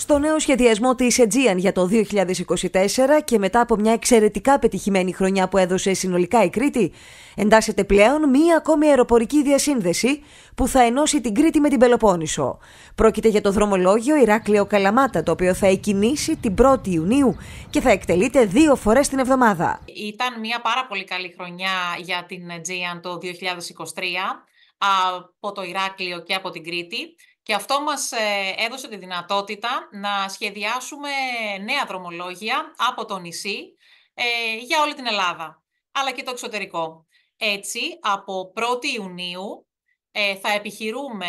Στο νέο σχεδιασμό της Aegean για το 2024 και μετά από μια εξαιρετικά πετυχημένη χρονιά που έδωσε συνολικά η Κρήτη, εντάσσεται πλέον μία ακόμη αεροπορική διασύνδεση που θα ενώσει την Κρήτη με την Πελοπόννησο. Πρόκειται για το δρομολόγιο Ηράκλειο Καλαμάτα, το οποίο θα εκινήσει την 1η Ιουνίου και θα εκτελείται δύο φορές την εβδομάδα. Ήταν μία πάρα πολύ καλή χρονιά για την Aegean το 2023 από το Ηράκλειο και από την Κρήτη. Και αυτό μας ε, έδωσε τη δυνατότητα να σχεδιάσουμε νέα δρομολόγια από το νησί ε, για όλη την Ελλάδα, αλλά και το εξωτερικό. Έτσι, από 1η Ιουνίου ε, θα επιχειρούμε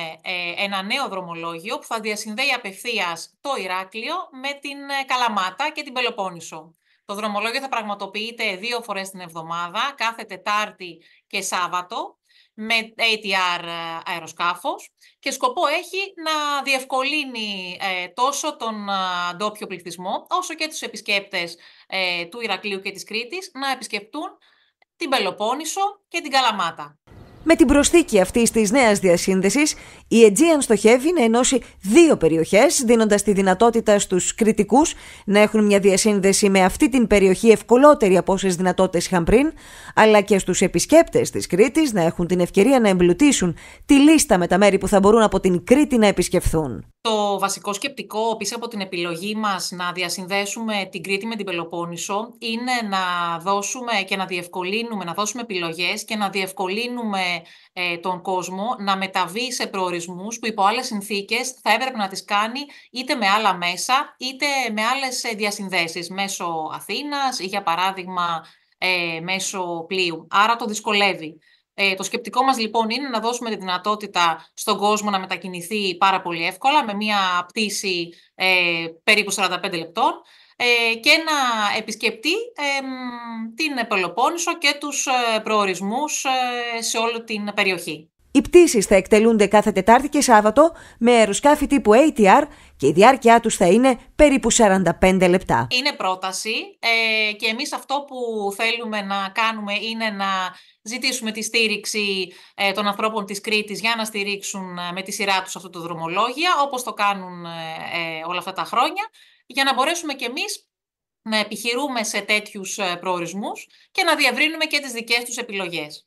ένα νέο δρομολόγιο που θα διασυνδέει απευθείας το Ηράκλειο με την Καλαμάτα και την Πελοπόννησο. Το δρομολόγιο θα πραγματοποιείται δύο φορές την εβδομάδα, κάθε Τετάρτη και Σάββατο, με ATR ε, αεροσκάφος και σκοπό έχει να διευκολύνει ε, τόσο τον ε, ντόπιο πληθυσμό όσο και τους επισκέπτες ε, του Ηρακλείου και της Κρήτης να επισκεπτούν την Πελοπόννησο και την Καλαμάτα. Με την προσθήκη αυτής της νέας διασύνδεσης, η Aegean στοχεύει να ενώσει δύο περιοχές, δίνοντας τη δυνατότητα στους κριτικούς να έχουν μια διασύνδεση με αυτή την περιοχή ευκολότερη από όσες δυνατότητες είχαν πριν, αλλά και στους επισκέπτες της Κρήτης να έχουν την ευκαιρία να εμπλουτίσουν τη λίστα με τα μέρη που θα μπορούν από την Κρήτη να επισκεφθούν το βασικό σκεπτικό πίσω από την επιλογή μας να διασυνδέσουμε την Κρήτη με την Πελοπόννησο είναι να δώσουμε και να διευκολύνουμε, να δώσουμε επιλογές και να διευκολύνουμε ε, τον κόσμο να μεταβεί σε προορισμούς που υπό άλλες συνθήκες θα έπρεπε να τις κάνει είτε με άλλα μέσα είτε με άλλες ε, διασυνδέσεις μέσω Αθήνας ή για παράδειγμα ε, μέσω πλοίου. Άρα το δυσκολεύει. Ε, το σκεπτικό μας λοιπόν είναι να δώσουμε τη δυνατότητα στον κόσμο να μετακινηθεί πάρα πολύ εύκολα με μία πτήση ε, περίπου 45 λεπτών ε, και να επισκεπτεί την Πελοπόννησο και τους ε, προορισμούς σε όλη την περιοχή. Οι πτήσεις θα εκτελούνται κάθε Τετάρτη και Σάββατο με αεροσκάφη τύπου ATR και η διάρκειά τους θα είναι περίπου 45 λεπτά. Είναι πρόταση ε, και εμείς αυτό που θέλουμε να κάνουμε είναι να ζητήσουμε τη στήριξη ε, των ανθρώπων της Κρήτης για να στηρίξουν ε, με τη σειρά τους αυτό το δρομολόγια, όπως το κάνουν ε, όλα αυτά τα χρόνια, για να μπορέσουμε και εμείς να επιχειρούμε σε τέτοιους προορισμούς και να διαβρύνουμε και τις δικές τους επιλογές.